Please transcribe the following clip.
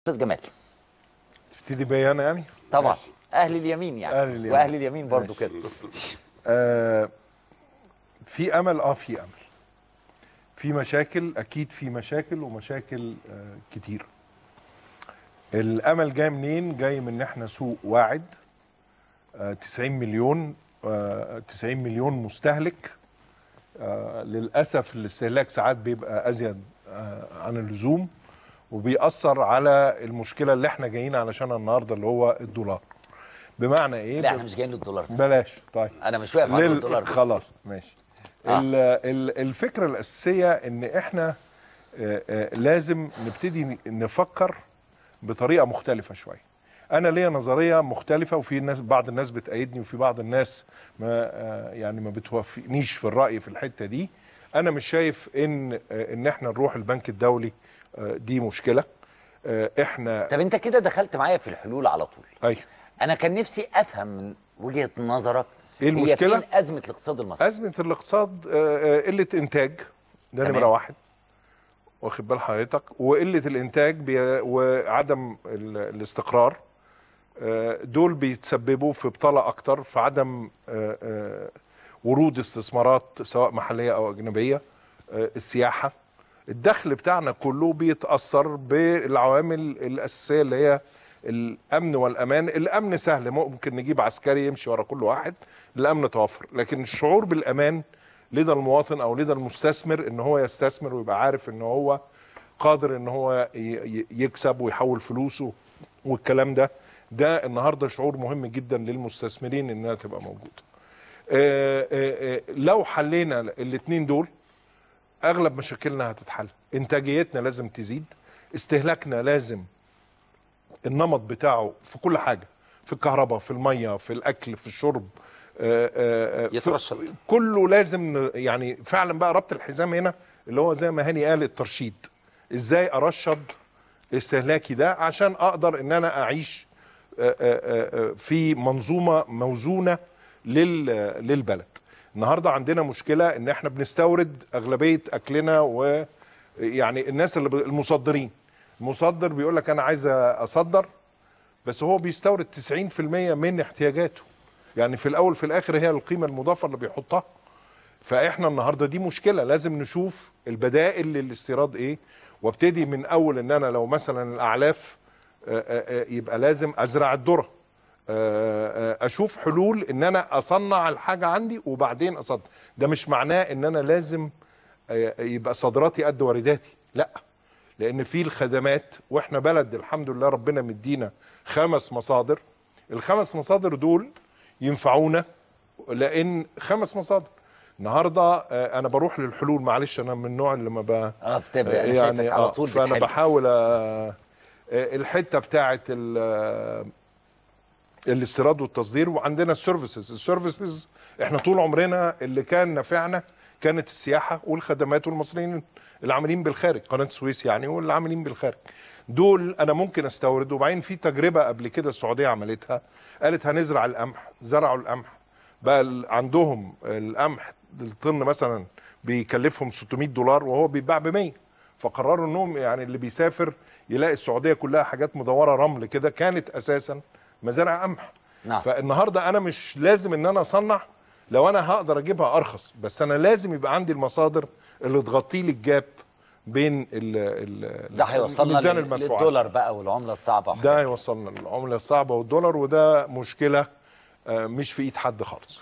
استاذ جمال تبتدي بيا انا يعني طبعا ماشي. اهل اليمين يعني أهل اليمين. واهل اليمين برضو كده آه، في امل اه في امل في مشاكل اكيد في مشاكل ومشاكل آه، كتير الامل جاي منين جاي من ان احنا سوق واعد 90 آه، مليون 90 مليون مستهلك للاسف الاستهلاك ساعات بيبقى ازيد عن اللزوم وبيأثر على المشكله اللي احنا جايين علشانها النهارده اللي هو الدولار بمعنى ايه لا احنا مش جايين للدولار بس. بلاش طيب انا مش واقف على الدولار بس خلاص ماشي آه. الفكره الاساسيه ان احنا آه، آه، لازم نبتدي نفكر بطريقه مختلفه شويه انا ليا نظريه مختلفه وفي ناس بعض الناس بتأيدني وفي بعض الناس ما آه، يعني ما بتوافقنيش في الراي في الحته دي انا مش شايف ان آه، ان احنا نروح البنك الدولي آه، دي مشكله احنا طب انت كده دخلت معايا في الحلول على طول ايوه انا كان نفسي افهم من وجهه نظرك ايه المشكله هي فين ازمه الاقتصاد المصري ازمه الاقتصاد قله انتاج ده نمره واحد واخد بال حضرتك وقله الانتاج وعدم الاستقرار آه، دول بيتسببوا في بطاله اكتر في عدم آه، آه، ورود استثمارات سواء محليه او اجنبيه السياحه الدخل بتاعنا كله بيتاثر بالعوامل الاساسيه اللي هي الامن والامان الامن سهل ممكن نجيب عسكري يمشي ورا كل واحد الامن توفر لكن الشعور بالامان لدى المواطن او لدى المستثمر ان هو يستثمر ويبقى عارف ان هو قادر ان هو يكسب ويحول فلوسه والكلام ده ده النهارده شعور مهم جدا للمستثمرين انها تبقى موجوده آآ آه، آآ آه، آه، لو حلينا الاثنين دول اغلب مشاكلنا هتتحل انتاجيتنا لازم تزيد استهلاكنا لازم النمط بتاعه في كل حاجه في الكهرباء في الميه في الاكل في الشرب يترشد كله لازم يعني فعلا بقى ربط الحزام هنا اللي هو زي ما هاني قال الترشيد ازاي ارشد استهلاكي ده عشان اقدر ان انا اعيش آه، آه، آه، في منظومه موزونه للبلد النهارده عندنا مشكله ان احنا بنستورد اغلبيه اكلنا ويعني الناس اللي المصدرين المصدر بيقول لك انا عايز اصدر بس هو بيستورد 90% من احتياجاته يعني في الاول في الاخر هي القيمه المضافه اللي بيحطها فاحنا النهارده دي مشكله لازم نشوف البدائل للاستيراد ايه وابتدي من اول ان انا لو مثلا الاعلاف آه، آه، آه، يبقى لازم ازرع الذره اشوف حلول ان انا اصنع الحاجه عندي وبعدين اصدر ده مش معناه ان انا لازم يبقى صادراتي قد وارداتي لا لان في الخدمات واحنا بلد الحمد لله ربنا مدينا خمس مصادر الخمس مصادر دول ينفعونا لان خمس مصادر النهارده انا بروح للحلول معلش انا من النوع اللي ما بقى اه بتبقى يعني على طول فانا بحاول أ... آه، الحته بتاعه آه، الاستيراد والتصدير وعندنا السيرفيسز السيرفيسز احنا طول عمرنا اللي كان نافعنا كانت السياحه والخدمات والمصريين العاملين بالخارج قناه السويس يعني واللي عاملين بالخارج دول انا ممكن استورد وبعدين في تجربه قبل كده السعوديه عملتها قالت هنزرع القمح زرعوا القمح بقى عندهم القمح الطن مثلا بيكلفهم 600 دولار وهو بيتباع ب 100 فقرروا انهم يعني اللي بيسافر يلاقي السعوديه كلها حاجات مدوره رمل كده كانت اساسا مزارع قمح نعم. فالنهارده انا مش لازم ان انا اصنع لو انا هقدر اجيبها ارخص بس انا لازم يبقى عندي المصادر اللي تغطي لي الجاب بين ال ال ده هيوصلنا للدولار بقى والعمله الصعبه ده هيوصلنا للعمله الصعبه والدولار وده مشكله آه، مش في ايد حد خالص